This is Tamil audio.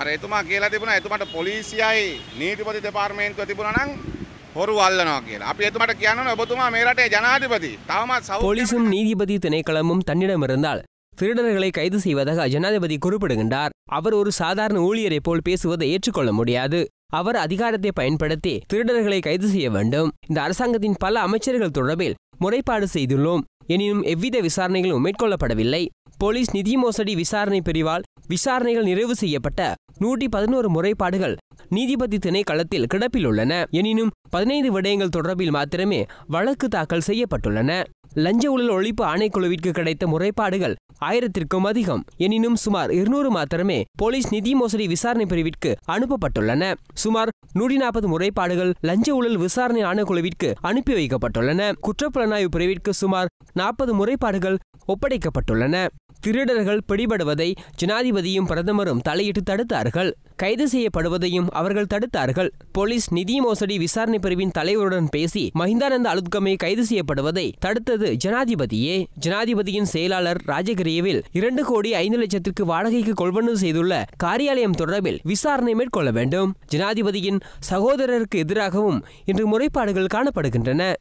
අර එතුමා කියලා තිබුණා එතුමාට පොලිසියයි නීතිපති දෙපාර්තමේන්තුව තිබුණා නම් හොරු අල්ලනවා කියලා. අපි එතුමාට කියනවා ඔබතුමා මේ රටේ ජනාධිපති. තවමත් போலீசும் நீதிபதி திணைக்களமும் தன்னிடம் இருந்தால் திருடர்களை கைது செய்வதாக ஜனாதிபதி குறிப்பிடுகின்றார் அவர் ஒரு சாதாரண ஊழியரைப் போல் பேசுவதை ஏற்றுக்கொள்ள முடியாது அவர் அதிகாரத்தை பயன்படுத்தி திருடர்களை கைது செய்ய வேண்டும் இந்த அரசாங்கத்தின் பல அமைச்சர்கள் தொடர்பில் முறைப்பாடு செய்துள்ளோம் எனினும் எவ்வித விசாரணைகளும் மேற்கொள்ளப்படவில்லை போலீஸ் நிதி மோசடி விசாரணை பிரிவால் விசாரணைகள் நிறைவு செய்யப்பட்ட நூற்றி பதினோரு முறைப்பாடுகள் நீதிபதி திணைக்களத்தில் கிடப்பில் உள்ளன எனினும் பதினைந்து விடயங்கள் தொடர்பில் மாத்திரமே வழக்கு தாக்கல் செய்யப்பட்டுள்ளன லஞ்ச ஊழல் ஒழிப்பு ஆணைக்குழுவிற்கு கிடைத்த முறைப்பாடுகள் ஆயிரத்திற்கும் அதிகம் எனினும் சுமார் இருநூறு மாத்திரமே போலீஸ் நிதி மோசடி விசாரணை பிரிவிற்கு அனுப்பப்பட்டுள்ளன சுமார் நூற்றி நாற்பது முறைப்பாடுகள் லஞ்ச ஊழல் விசாரணை ஆணைக்குழுவிற்கு அனுப்பி வைக்கப்பட்டுள்ளன குற்றப்புலனாய்வு பிரிவிற்கு சுமார் நாற்பது முறைப்பாடுகள் ஒப்படைக்கப்பட்டுள்ளன திருடர்கள் பிடிபடுவதை ஜனாதிபதியும் பிரதமரும் தலையிட்டு தடுத்தார்கள் கைது செய்யப்படுவதையும் அவர்கள் தடுத்தார்கள் போலீஸ் நிதி மோசடி விசாரணை பிரிவின் தலைவருடன் பேசி மஹிந்தானந்த அலுத்கமே கைது செய்யப்படுவதை தடுத்தது ஜனாதிபதியே ஜனாதிபதியின் செயலாளர் ராஜகிரியவில் இரண்டு கோடி ஐந்து லட்சத்திற்கு வாடகைக்கு கொள்வனவு செய்துள்ள காரியாலயம் தொடர்பில் விசாரணை மேற்கொள்ள வேண்டும் ஜனாதிபதியின் சகோதரருக்கு எதிராகவும் இன்று முறைப்பாடுகள் காணப்படுகின்றன